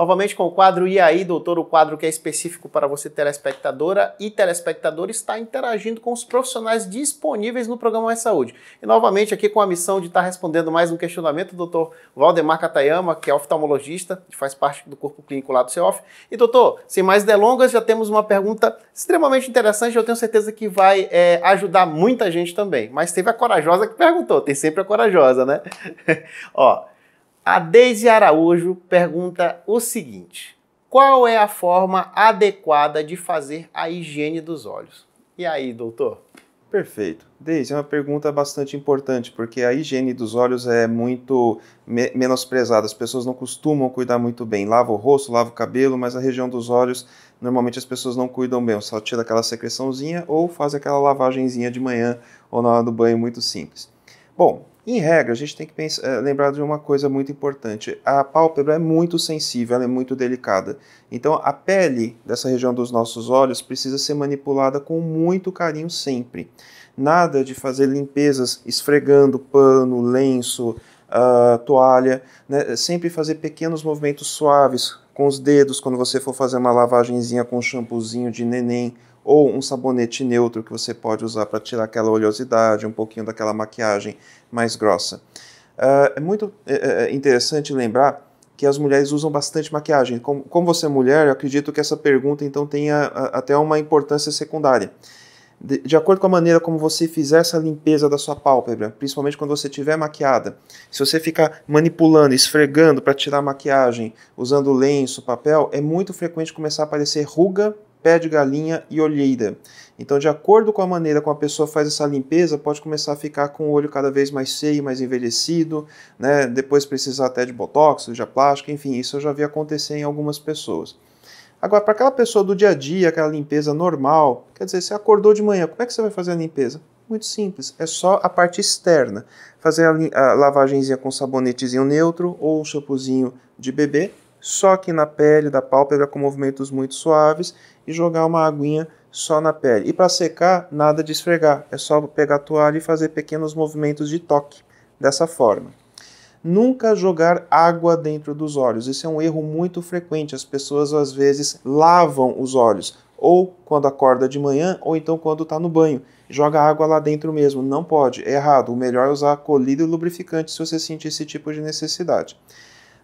novamente com o quadro E aí, doutor, o quadro que é específico para você, telespectadora e telespectador, está interagindo com os profissionais disponíveis no programa Mais Saúde. E novamente aqui com a missão de estar respondendo mais um questionamento, doutor Valdemar Catayama, que é oftalmologista, que faz parte do corpo clínico lá do CEOF. E doutor, sem mais delongas, já temos uma pergunta extremamente interessante, eu tenho certeza que vai é, ajudar muita gente também. Mas teve a corajosa que perguntou, tem sempre a corajosa, né? Ó, a Deise Araújo pergunta o seguinte: qual é a forma adequada de fazer a higiene dos olhos? E aí, doutor? Perfeito. Deise, é uma pergunta bastante importante, porque a higiene dos olhos é muito me menosprezada. As pessoas não costumam cuidar muito bem. Lava o rosto, lava o cabelo, mas a região dos olhos, normalmente as pessoas não cuidam bem. Só tira aquela secreçãozinha ou faz aquela lavagenzinha de manhã ou na hora do banho, muito simples. Bom, em regra, a gente tem que pensar, eh, lembrar de uma coisa muito importante. A pálpebra é muito sensível, ela é muito delicada. Então, a pele dessa região dos nossos olhos precisa ser manipulada com muito carinho sempre. Nada de fazer limpezas esfregando pano, lenço, uh, toalha. Né? Sempre fazer pequenos movimentos suaves com os dedos quando você for fazer uma lavagemzinha com um shampoozinho de neném ou um sabonete neutro que você pode usar para tirar aquela oleosidade, um pouquinho daquela maquiagem mais grossa. Uh, é muito uh, interessante lembrar que as mulheres usam bastante maquiagem. Como, como você é mulher, eu acredito que essa pergunta então tenha ah, até uma importância secundária. De, de, acordo com a maneira como você fizer essa limpeza da sua pálpebra, principalmente quando você estiver maquiada, se você ficar manipulando, esfregando para tirar a maquiagem, usando lenço, papel, é muito frequente começar a aparecer ruga pé de galinha e olheira. Então, de acordo com a maneira como a pessoa faz essa limpeza, pode começar a ficar com o olho cada vez mais feio, mais envelhecido, né? depois precisar até de botox, de plástico, enfim, isso eu já vi acontecer em algumas pessoas. Agora, para aquela pessoa do dia a dia, aquela limpeza normal, quer dizer, você acordou de manhã, como é que você vai fazer a limpeza? Muito simples, é só a parte externa. Fazer a, a com sabonetezinho neutro ou um shampoozinho de bebê, só aqui na pele da pálpebra com movimentos muito suaves e jogar uma aguinha só na pele. E para secar, nada de esfregar, é só pegar a toalha e fazer pequenos movimentos de toque dessa forma. Nunca jogar água dentro dos olhos. Isso é um erro muito frequente. As pessoas às vezes lavam os olhos, ou quando acorda de manhã, ou então quando está no banho. Joga água lá dentro mesmo. Não pode, é errado. O melhor é usar colírio lubrificante se você sentir esse tipo de necessidade.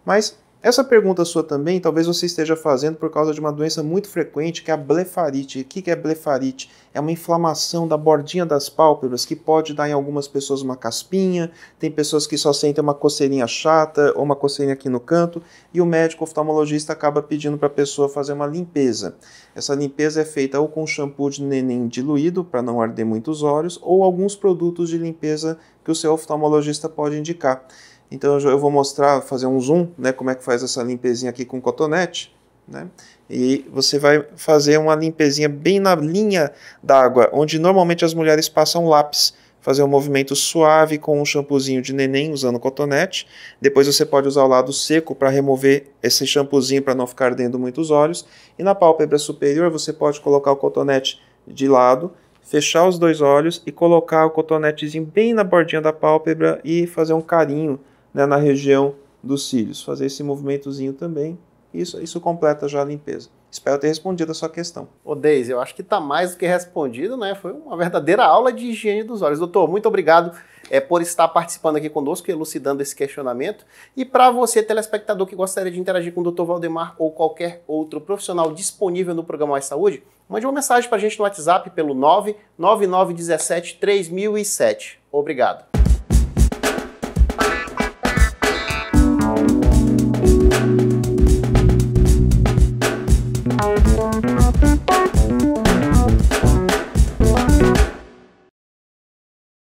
Mas essa pergunta sua também, talvez você esteja fazendo por causa de uma doença muito frequente, que é a blefarite. O que é blefarite? É uma inflamação da bordinha das pálpebras que pode dar em algumas pessoas uma caspinha, tem pessoas que só sentem uma coceirinha chata ou uma coceirinha aqui no canto, e o médico oftalmologista acaba pedindo para a pessoa fazer uma limpeza. Essa limpeza é feita ou com shampoo de neném diluído, para não arder muito os olhos, ou alguns produtos de limpeza que o seu oftalmologista pode indicar. Então eu vou mostrar, fazer um zoom, né, como é que faz essa limpezinha aqui com cotonete. Né? E você vai fazer uma limpezinha bem na linha d'água, onde normalmente as mulheres passam lápis. Fazer um movimento suave com um shampoozinho de neném usando cotonete. Depois você pode usar o lado seco para remover esse shampoozinho para não ficar ardendo muito os olhos. E na pálpebra superior você pode colocar o cotonete de lado fechar os dois olhos e colocar o cotonetezinho bem na bordinha da pálpebra e fazer um carinho né, na região dos cílios. Fazer esse movimentozinho também, isso, isso completa já a limpeza. Espero ter respondido a sua questão. Ô Deise, eu acho que está mais do que respondido, né? Foi uma verdadeira aula de higiene dos olhos. Doutor, muito obrigado é, por estar participando aqui conosco, elucidando esse questionamento. E para você, telespectador que gostaria de interagir com o Dr. Valdemar ou qualquer outro profissional disponível no programa Mais Saúde, mande uma mensagem para a gente no WhatsApp pelo 99917 3007. Obrigado.